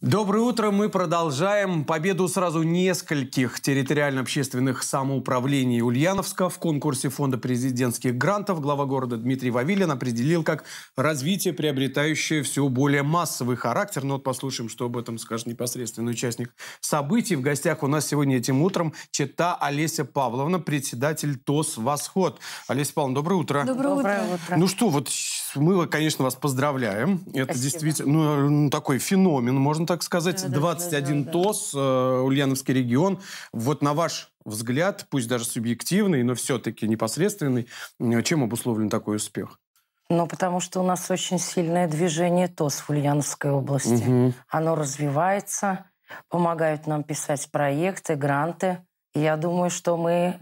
Доброе утро. Мы продолжаем победу сразу нескольких территориально-общественных самоуправлений Ульяновска в конкурсе Фонда президентских грантов. Глава города Дмитрий Вавилин определил как развитие, приобретающее все более массовый характер. Но ну вот послушаем, что об этом скажет непосредственный участник событий. В гостях у нас сегодня этим утром чита Олеся Павловна, председатель ТОС «Восход». Олеся Павловна, доброе утро. Доброе, доброе утро. утро. Ну что, вот мы, конечно, вас поздравляем. Это Спасибо. действительно ну, э, ну такой феномен, можно так сказать. Да, 21 да, да, ТОС, да. Э, Ульяновский регион. Вот на ваш взгляд, пусть даже субъективный, но все-таки непосредственный, чем обусловлен такой успех? Ну, потому что у нас очень сильное движение ТОС в Ульяновской области. Угу. Оно развивается, помогают нам писать проекты, гранты. я думаю, что мы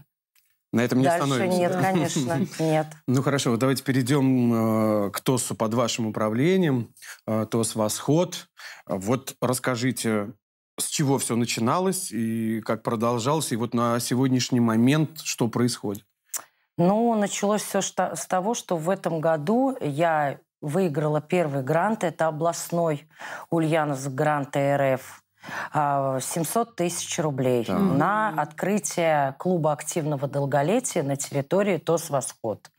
на этом не Дальше нет, да? конечно, нет. Ну хорошо, вот давайте перейдем э, к ТОСу под вашим управлением, э, ТОС «Восход». Вот расскажите, с чего все начиналось и как продолжалось, и вот на сегодняшний момент что происходит? Ну, началось все с того, что в этом году я выиграла первый грант, это областной Ульяновск грант РФ. 700 а, тысяч рублей да. на открытие клуба активного долголетия на территории ТОС «Восход».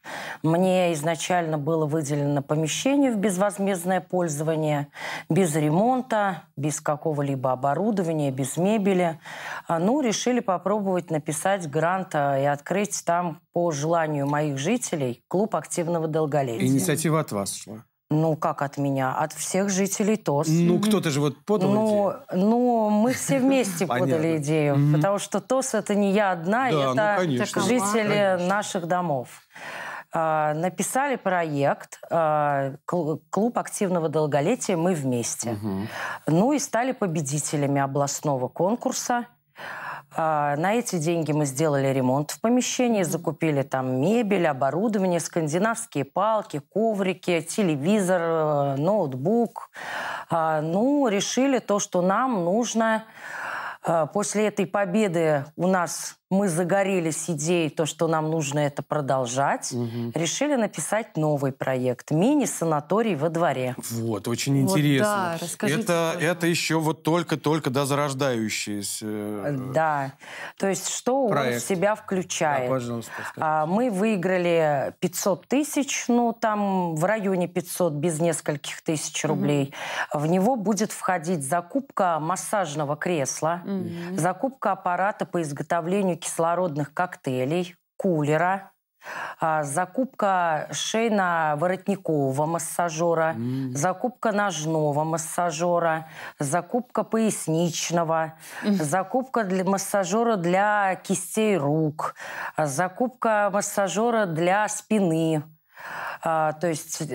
Мне изначально было выделено помещение в безвозмездное пользование, без ремонта, без какого-либо оборудования, без мебели. А, ну, решили попробовать написать грант а, и открыть там, по желанию моих жителей, клуб активного долголетия. Инициатива от вас шла? Ну, как от меня? От всех жителей ТОС. Ну, кто-то же вот подал ну, идею. Ну, мы все вместе подали идею, потому что ТОС – это не я одна, это ну, жители наших домов. А, написали проект а, «Клуб активного долголетия. Мы вместе». Ну и стали победителями областного конкурса – а, на эти деньги мы сделали ремонт в помещении, закупили там мебель, оборудование, скандинавские палки, коврики, телевизор, э, ноутбук. А, ну, решили то, что нам нужно. Э, после этой победы у нас мы загорелись идеей, то, что нам нужно это продолжать, угу. решили написать новый проект мини-санаторий во дворе. Вот, очень интересно. да, расскажите. Это, это еще вот только-только да, зарождающийся. Э, да, то есть что проект. он в себя включает. Да, пожалуйста. А, мы выиграли 500 тысяч, ну там в районе 500 без нескольких тысяч рублей. Угу. В него будет входить закупка массажного кресла, угу. закупка аппарата по изготовлению кислородных коктейлей, кулера, а, закупка шейно-воротникового массажера, mm. закупка ножного массажера, закупка поясничного, mm. закупка для массажера для кистей рук, закупка массажера для спины. А, то есть э,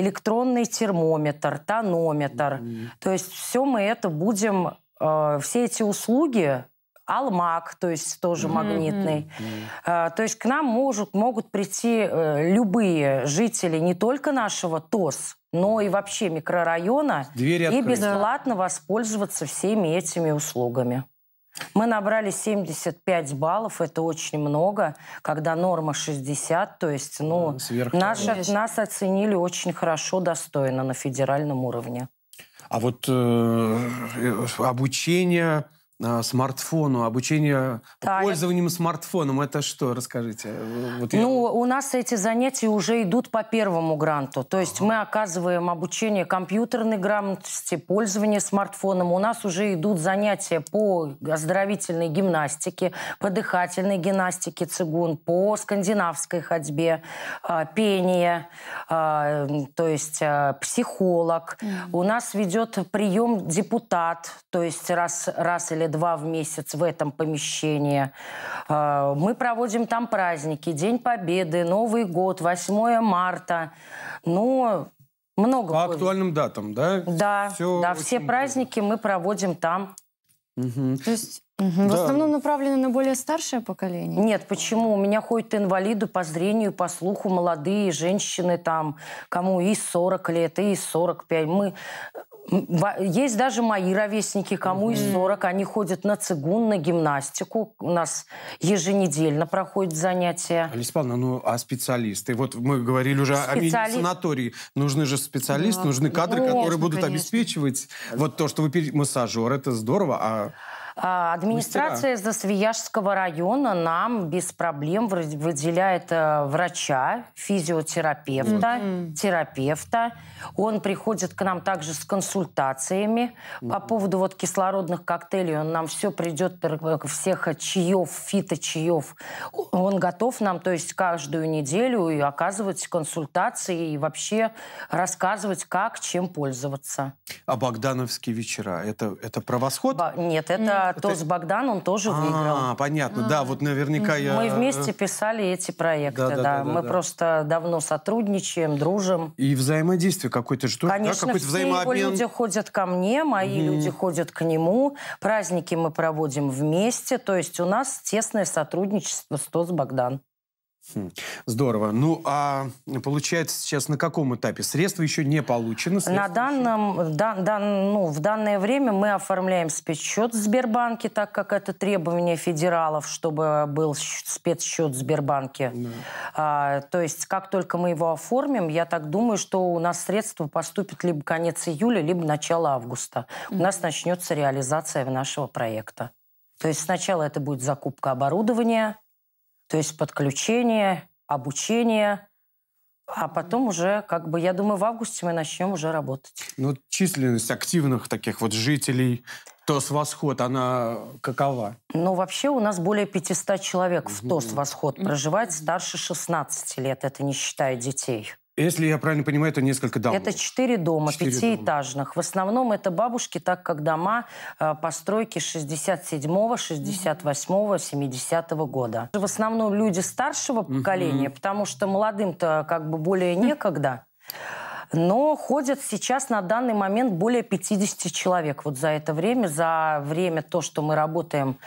электронный термометр, тонометр. Mm. То есть все мы это будем, э, все эти услуги алмак, то есть тоже mm-hmm. магнитный. Mm-hmm. То есть к нам может, могут прийти э, любые жители не только нашего ТОС, но и вообще микрорайона Двери и бесплатно воспользоваться всеми этими услугами. Мы набрали 75 баллов, это очень много, когда норма 60, то есть, ну, Сверх, нас, нас оценили очень хорошо, достойно на федеральном уровне. А вот э, э обучение, Э, смартфону, обучение так. пользованием смартфоном. Это что? Расскажите. Э, вот ну, я... Ну, у нас эти занятия уже идут по первому гранту. То есть ага. мы оказываем обучение компьютерной грамотности, пользование смартфоном. У нас уже идут занятия по оздоровительной гимнастике, по дыхательной гимнастике цигун, по скандинавской ходьбе, а, пение, а, то есть а, психолог. Mm. У нас ведет прием депутат, то есть раз, раз или два в месяц в этом помещении. А, мы проводим там праздники, День Победы, Новый год, 8 марта. Ну, много. По актуальным датам, да? Да, да, все праздники мы проводим там. Угу. То есть Угу. Да. В основном направлены на более старшее поколение? Нет, почему? У меня ходят инвалиды по зрению, по слуху, молодые женщины там, кому и 40 лет, и 45. Мы есть даже мои ровесники, кому mm-hmm. и 40, они ходят на цигун, на гимнастику. У нас еженедельно проходят занятия. Алиса Павловна, ну а специалисты? Вот мы говорили уже Специали... о санатории. Нужны же специалисты, да. нужны кадры, ну, которые будут конечно. обеспечивать вот то, что вы массажер, это здорово, а... А, администрация Мастера. Засвияжского района нам без проблем выделяет э, врача, физиотерапевта, mm терапевта. Он приходит к нам также с консультациями mm по поводу вот кислородных коктейлей. Он нам все придет, э, всех чаев, фиточаев. Он готов нам, то есть каждую неделю и оказывать консультации и вообще рассказывать, как чем пользоваться. А Богдановские вечера это это правосход? Ба- нет, это про Тос Ты... Богдан он тоже а, выиграл. А, понятно, да, вот наверняка я... Мы э, вместе писали эти проекты, да. Мы просто давно сотрудничаем, дружим. И взаимодействие какое-то, что Конечно, все его люди ходят ко мне, мои люди ходят к нему. Праздники мы проводим вместе. То есть у нас тесное сотрудничество с Тос Богдан. Хм. Здорово. Ну, а получается сейчас на каком этапе? Средства еще не получены? на данном, да, да, ну, в данное время мы оформляем спецсчет в Сбербанке, так как это требование федералов, чтобы был спецсчет в Сбербанке. Да. А, то есть, как только мы его оформим, я так думаю, что у нас средства поступят либо конец июля, либо начало августа. Mm-hmm. У нас начнется реализация нашего проекта. То есть сначала это будет закупка оборудования, то есть подключение, обучение, а потом уже, как бы, я думаю, в августе мы начнем уже работать. Ну, численность активных таких вот жителей, ТОС «Восход», она какова? Ну, вообще у нас более 500 человек в ТОС «Восход» проживает старше 16 лет, это не считая детей. Если я правильно понимаю, это несколько домов. Это четыре дома, пятиэтажных. В основном это бабушки, так как дома а, постройки 67-го, 68-го, 70-го года. В основном люди старшего поколения, потому что молодым-то как бы более некогда но ходят сейчас на данный момент более 50 человек вот за это время, за время то, что мы работаем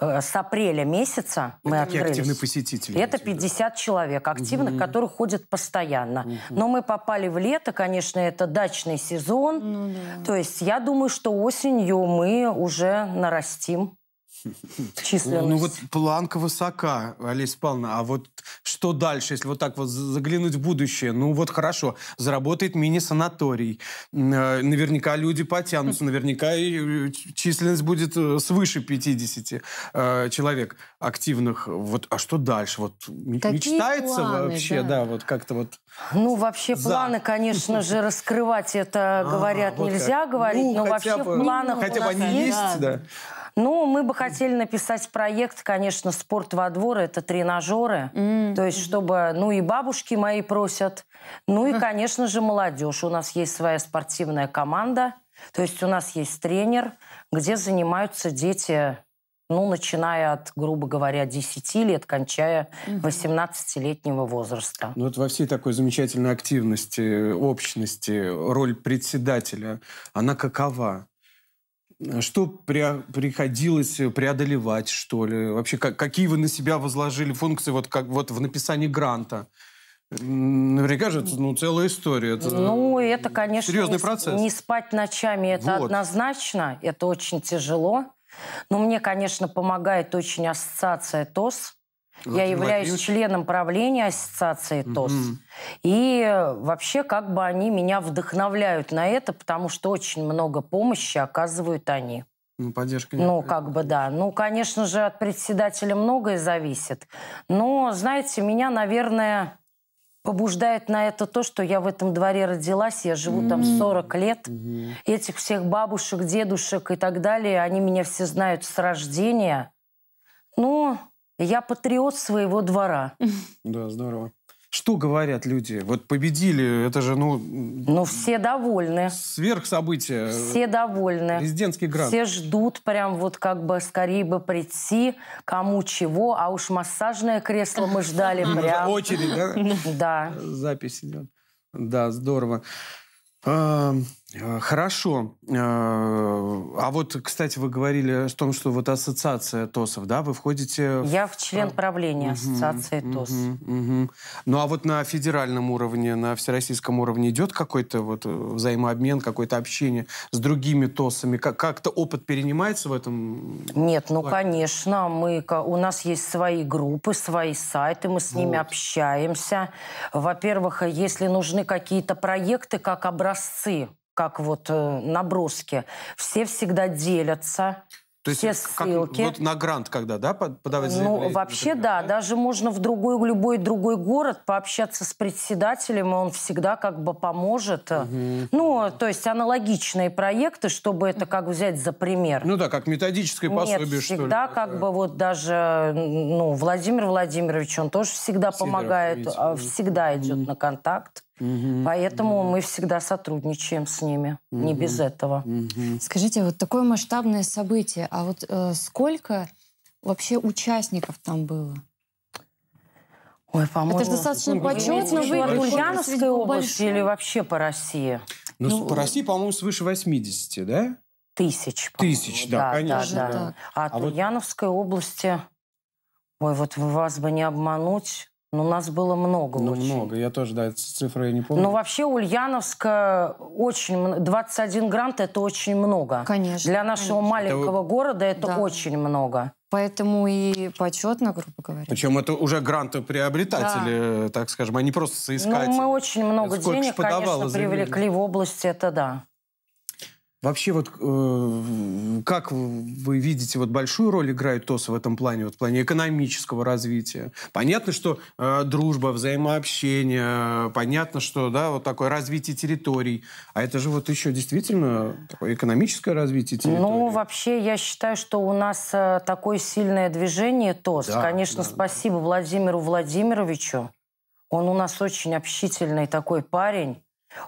э, с апреля месяца. Это мы открылись. активные посетители? Это 50 человек активных, угу. которые ходят постоянно. Угу. Но мы попали в лето, конечно, это дачный сезон. Ну, да. То есть я думаю, что осенью мы уже нарастим численность. Ну, ну вот планка высока, Алиса Павловна, а вот что дальше, если вот так вот заглянуть в будущее? Ну вот хорошо, заработает мини-санаторий, э, наверняка люди потянутся, наверняка э, численность будет э, свыше 50 человек активных. Вот, а что дальше? Вот Какие мечтается планы, вообще, да, да вот как-то вот... Ну вообще за. планы, конечно же, раскрывать это, а, говорят, а, вот нельзя как. говорить, ну, но вообще бы, в планах Хотя бы они есть, да. да. Ну, мы бы хотели написать проект, конечно, «Спорт во двор» — это тренажеры. Mm-hmm. То есть, чтобы... Ну, и бабушки мои просят. Ну, и, конечно же, молодежь. У нас есть своя спортивная команда. То есть у нас есть тренер, где занимаются дети ну, начиная от, грубо говоря, 10 лет, кончая 18-летнего возраста. Ну, вот во всей такой замечательной активности, общности, роль председателя, она какова? Э, что при, приходилось э, преодолевать, что ли? Вообще, как, какие вы на себя возложили функции вот, как, вот в написании гранта? Наверняка же это ну, целая история. Это ну, это, конечно, серьезный не, процесс. не спать ночами, это вот. однозначно, это очень тяжело. Но мне, конечно, помогает очень ассоциация ТОС, Л- Я являюсь Владимирович? членом правления ассоциации ТОС. mm И вообще как бы они меня вдохновляют на это, потому что очень много помощи оказывают они. Ну, поддержка. Ну, как бы да. Ну, конечно же, от председателя многое зависит. Но, знаете, меня, наверное, побуждает на это то, что я в этом дворе родилась, я живу mm-hmm. там 40 лет. Mm-hmm. Этих всех бабушек, дедушек и так далее, они меня все знают с рождения. Ну, Но я патриот своего двора. Да, здорово. Что говорят люди? Вот победили, это же, ну... Ну, все довольны. Сверхсобытие. Все довольны. Резидентский грант. Все ждут прям вот как бы скорее бы прийти, кому чего. А уж массажное кресло мы ждали прям. Очередь, да? Да. Запись идет. Да, здорово. Э, хорошо. Э, а вот, кстати, вы говорили о том, что вот ассоциация ТОСов, да, вы входите... Я в член э, правления ассоциации угу, ТОС. Угу, угу. Ну а вот на федеральном уровне, на всероссийском уровне идет какой-то вот взаимообмен, какое-то общение с другими ТОСами? Как-то опыт перенимается в этом? Нет, ну конечно, мы, у нас есть свои группы, свои сайты, мы с ними вот. общаемся. Во-первых, если нужны какие-то проекты, как образцы, как вот э, наброски. Все всегда делятся. То есть все ссылки. вот на грант когда, да, подавать ну, заявление? Ну, вообще, например, да. да. Даже можно в другой, любой другой город пообщаться с председателем, и он всегда как бы поможет. Угу. Ну, то есть аналогичные проекты, чтобы это как взять за пример. Ну да, как методическое пособие, Нет, всегда что ли? как бы вот даже, ну, Владимир Владимирович, он тоже всегда Сидоров, помогает, видите. А, всегда угу. идет на контакт. Угу. Поэтому угу. мы всегда сотрудничаем с ними, угу. не без этого. Угу. Скажите, вот такое масштабное событие, а вот э, сколько вообще участников там было? Ой, по-моему... Это же достаточно почетно вы В Ульяновской области или вообще по России? Ну, ну по России, по-моему, свыше 80, да? Тысяч. Тысяч, да, да конечно. Да, да. А, а от а вот... Ульяновской области... Ой, вот вас бы не обмануть... Но ну, нас было много ну, очень. много, я тоже, да, цифры я не помню. Но ну, вообще Ульяновска очень... 21 грант – это очень много. Конечно. Для нашего конечно. маленького это... города это да. очень много. Поэтому и почетно, грубо говоря. Причем это уже гранты грантоприобретатели, да. Э, так скажем, они а просто соискатели. Ну, мы очень много Сколько денег, конечно, привлекли в области, это да. Вообще вот э, как вы видите, вот большую роль играет ТОС в этом плане, вот в плане экономического развития? Понятно, что э, дружба, взаимообщение, понятно, что, да, вот такое развитие территорий, а это же вот еще действительно такое экономическое развитие ну, территорий. Ну, вообще я считаю, что у нас э, такое сильное движение ТОС. Да, Конечно, да, спасибо да. Владимиру Владимировичу. Он у нас очень общительный такой парень.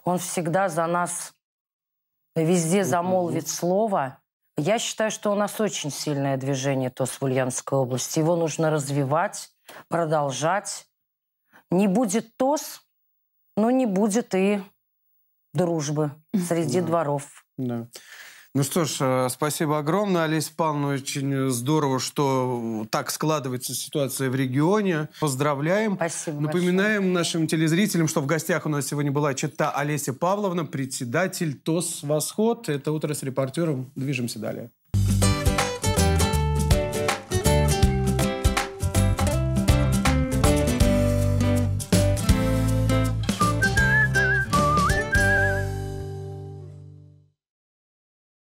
Он всегда за нас везде замолвит слово. Я считаю, что у нас очень сильное движение ТОС в Ульяновской области. Его нужно развивать, продолжать. Не будет ТОС, но не будет и дружбы среди да. дворов. Да. Ну что ж, э, спасибо огромное, Олеся Павловна. Очень здорово, что так складывается ситуация в регионе. Поздравляем. Спасибо Напоминаем большое. нашим телезрителям, что в гостях у нас сегодня была чита Олеся Павловна, председатель ТОС «Восход». Это «Утро с репортером». Движемся далее.